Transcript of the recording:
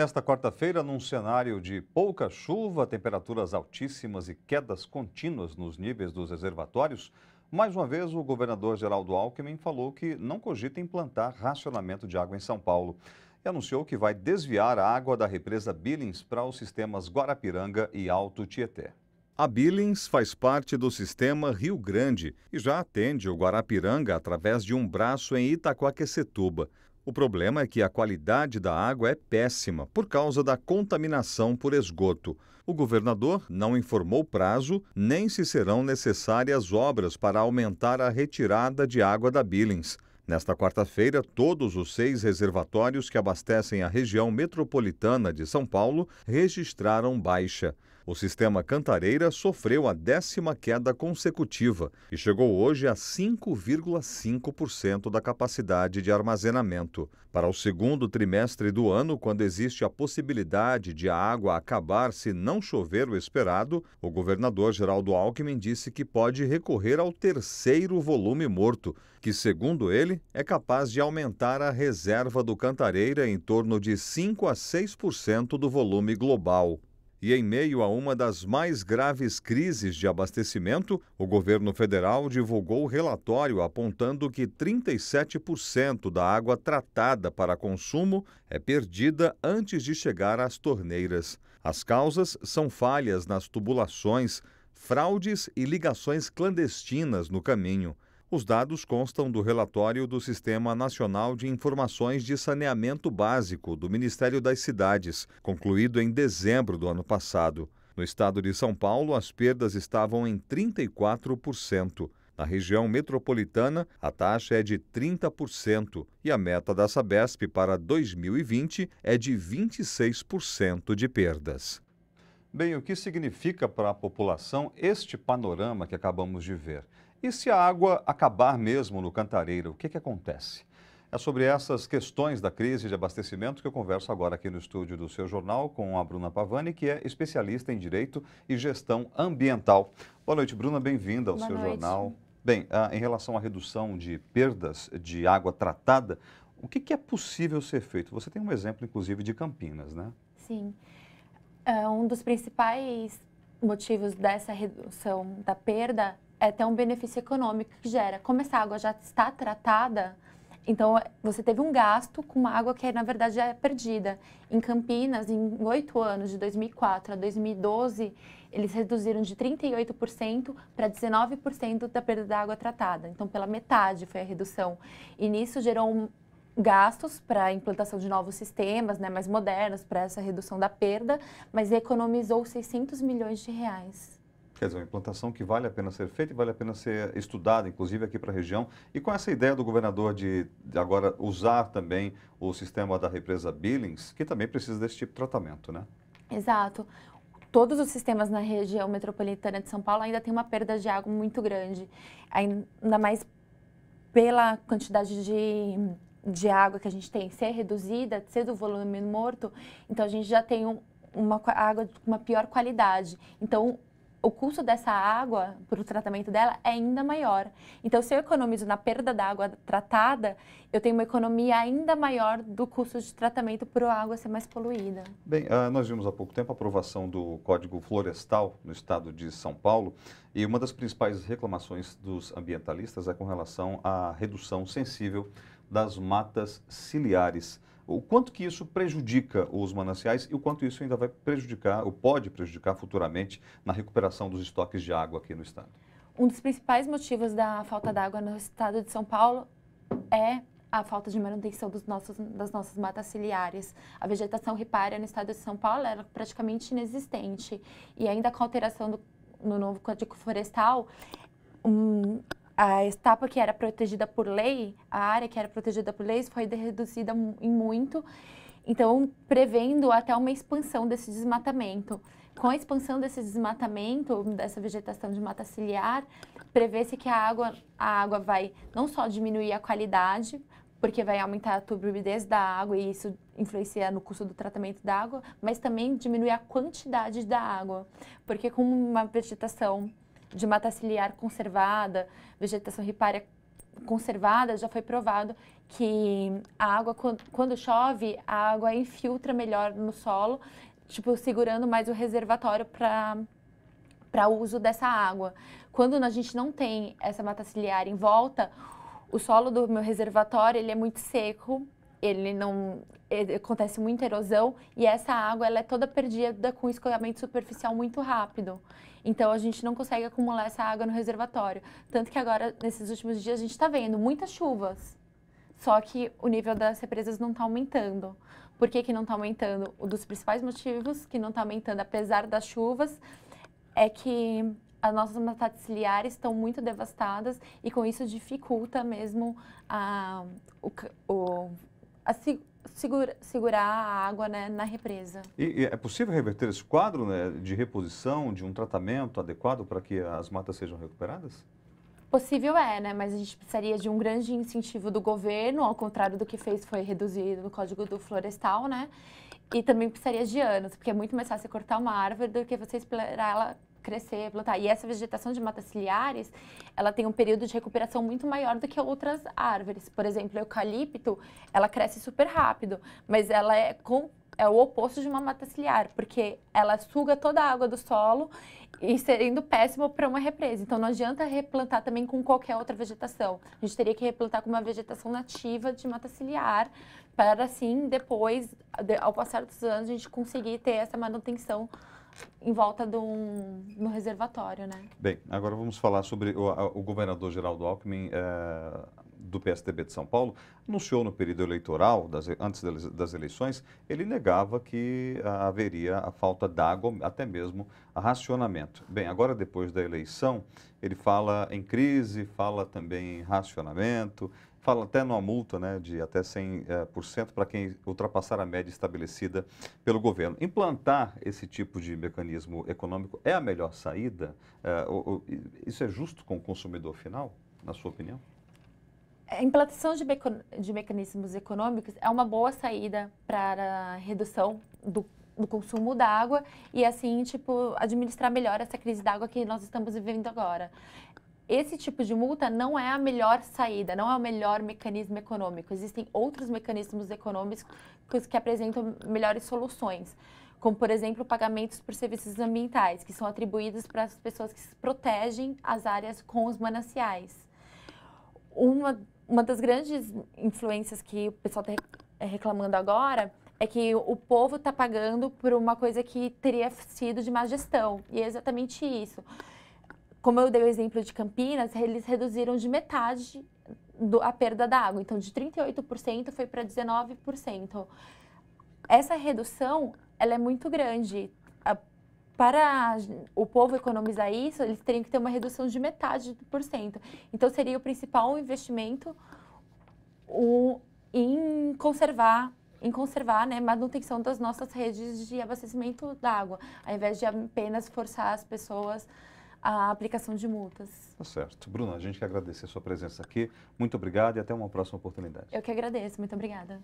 Nesta quarta-feira, num cenário de pouca chuva, temperaturas altíssimas e quedas contínuas nos níveis dos reservatórios, mais uma vez o governador Geraldo Alckmin falou que não cogita implantar racionamento de água em São Paulo e anunciou que vai desviar a água da represa Billings para os sistemas Guarapiranga e Alto Tietê. A Billings faz parte do sistema Rio Grande e já atende o Guarapiranga através de um braço em Itacoaquecetuba. O problema é que a qualidade da água é péssima por causa da contaminação por esgoto. O governador não informou prazo nem se serão necessárias obras para aumentar a retirada de água da Billings. Nesta quarta-feira, todos os seis reservatórios que abastecem a região metropolitana de São Paulo registraram baixa. O sistema Cantareira sofreu a décima queda consecutiva e chegou hoje a 5,5% da capacidade de armazenamento. Para o segundo trimestre do ano, quando existe a possibilidade de a água acabar se não chover o esperado, o governador Geraldo Alckmin disse que pode recorrer ao terceiro volume morto, que, segundo ele, é capaz de aumentar a reserva do Cantareira em torno de 5 a 6% do volume global. E em meio a uma das mais graves crises de abastecimento, o governo federal divulgou relatório apontando que 37% da água tratada para consumo é perdida antes de chegar às torneiras. As causas são falhas nas tubulações, fraudes e ligações clandestinas no caminho. Os dados constam do relatório do Sistema Nacional de Informações de Saneamento Básico do Ministério das Cidades, concluído em dezembro do ano passado. No estado de São Paulo, as perdas estavam em 34%. Na região metropolitana, a taxa é de 30% e a meta da Sabesp para 2020 é de 26% de perdas. Bem, o que significa para a população este panorama que acabamos de ver? E se a água acabar mesmo no cantareiro, o que, que acontece? É sobre essas questões da crise de abastecimento que eu converso agora aqui no estúdio do seu jornal com a Bruna Pavani, que é especialista em Direito e Gestão Ambiental. Boa noite, Bruna, bem-vinda ao Boa seu noite. jornal. Bem, ah, em relação à redução de perdas de água tratada, o que, que é possível ser feito? Você tem um exemplo, inclusive, de Campinas, né? Sim. Sim. É, um dos principais motivos dessa redução da perda é ter um benefício econômico que gera. Como essa água já está tratada, então é, você teve um gasto com uma água que na verdade já é perdida. Em Campinas, em oito anos, de 2004 a 2012, eles reduziram de 38% para 19% da perda da água tratada. Então, pela metade foi a redução. E nisso gerou gastos para a implantação de novos sistemas né, mais modernos, para essa redução da perda, mas economizou 600 milhões de reais. Quer dizer, uma implantação que vale a pena ser feita e vale a pena ser estudada, inclusive aqui para a região. E com essa ideia do governador de, de, agora usar também o sistema da represa Billings, que também precisa desse tipo de tratamento, né? Exato. Todos os sistemas na região metropolitana de São Paulo ainda tem uma perda de água muito grande, ainda mais pela quantidade de de água que a gente tem ser reduzida, ser do volume morto, então a gente já tem um, uma água com uma pior qualidade. Então, o custo dessa água para o tratamento dela é ainda maior. Então, se eu economizo na perda da água tratada, eu tenho uma economia ainda maior do custo de tratamento para a água ser mais poluída. Bem, ah, nós vimos há pouco tempo a aprovação do Código Florestal no estado de São Paulo e uma das principais reclamações dos ambientalistas é com relação à redução sensível das matas ciliares. O quanto que isso prejudica os mananciais e o quanto isso ainda vai prejudicar, ou pode prejudicar futuramente, na recuperação dos estoques de água aqui no estado? Um dos principais motivos da falta d'água no estado de São Paulo é a falta de manutenção dos nossos, das nossas matas ciliares. A vegetação ripária no estado de São Paulo era é praticamente inexistente. E ainda com a alteração do, no novo Código Florestal, um, a estapa que era protegida por lei, a área que era protegida por leis, foi reduzida em muito. Então, prevendo até uma expansão desse desmatamento. Com a expansão desse desmatamento, dessa vegetação de mata ciliar, prevê-se que a água, a água vai não só diminuir a qualidade, porque vai aumentar a turbidez da água e isso influencia no custo do tratamento da água, mas também diminui a quantidade da água, porque com uma vegetação de mata ciliar conservada, vegetação ripária conservada, já foi provado que a água, quando chove, a água infiltra melhor no solo, tipo, segurando mais o reservatório para para o uso dessa água. Quando a gente não tem essa mata ciliar em volta, o solo do meu reservatório ele é muito seco ele não ele, acontece muita erosão e essa água ela é toda perdida com escoamento superficial muito rápido. Então a gente não consegue acumular essa água no reservatório, tanto que agora nesses últimos dias a gente está vendo muitas chuvas, só que o nível das represas não está aumentando. Por que, que não está aumentando? Um dos principais motivos que não está aumentando, apesar das chuvas, é que as nossas matas ciliares estão muito devastadas e com isso dificulta mesmo a, o, o a se, segura, segurar a água né, na represa. E, e, é possível reverter esse quadro né, de reposição, de um tratamento adequado para que as matas sejam recuperadas? Possível é, né? Mas a gente precisaria de um grande incentivo do governo, ao contrário do que fez, foi reduzido no Código do Florestal, né? E também precisaria de anos, porque é muito mais fácil cortar uma árvore do que você esperar ela crescer, plantar. E essa vegetação de matas ciliares, ela tem um período de recuperação muito maior do que outras árvores. Por exemplo, o eucalipto, ela cresce super rápido, mas ela é com é o oposto de uma mata ciliar, porque ela suga toda a água do solo e sendo péssimo para uma represa. Então não adianta replantar também com qualquer outra vegetação. A gente teria que replantar com uma vegetação nativa de mata ciliar, para assim depois, ao passar dos anos, a gente conseguir ter essa manutenção em volta de um, de um reservatório, né? Bem, agora vamos falar sobre o, o governador Geraldo Alckmin. É do PSDB de São Paulo, anunciou no período eleitoral, das, antes das eleições, ele negava que ah, haveria a falta d'água, até mesmo racionamento. Bem, agora depois da eleição, ele fala em crise, fala também em racionamento, fala até numa multa né, de até 100% eh, para quem ultrapassar a média estabelecida pelo governo. Implantar esse tipo de mecanismo econômico é a melhor saída? Eh, isso é justo com o consumidor final, na sua opinião? A é, implantação de, de mecanismos econômicos é uma boa saída para a redução do, do consumo da água e, assim, tipo, administrar melhor essa crise da água que nós estamos vivendo agora esse tipo de multa não é a melhor saída, não é o melhor mecanismo econômico. Existem outros mecanismos econômicos que apresentam melhores soluções, como, por exemplo, pagamentos por serviços ambientais, que são atribuídos para as pessoas que protegem as áreas com os mananciais. Uma uma das grandes influências que o pessoal está é, reclamando agora é que o povo está pagando por uma coisa que teria sido de má gestão. E é exatamente isso. Como eu dei o exemplo de Campinas, eles reduziram de metade do, a perda da água. Então, de 38% foi para 19%. Essa redução ela é muito grande para o povo economizar isso, eles teriam que ter uma redução de metade por cento. Então, seria o principal investimento o, em conservar em conservar né, manutenção das nossas redes de abastecimento d'água, ao invés de apenas forçar as pessoas à aplicação de multas. Tá certo. Bruna, a gente quer agradecer a sua presença aqui. Muito obrigado e até uma próxima oportunidade. Eu que agradeço. Muito obrigada.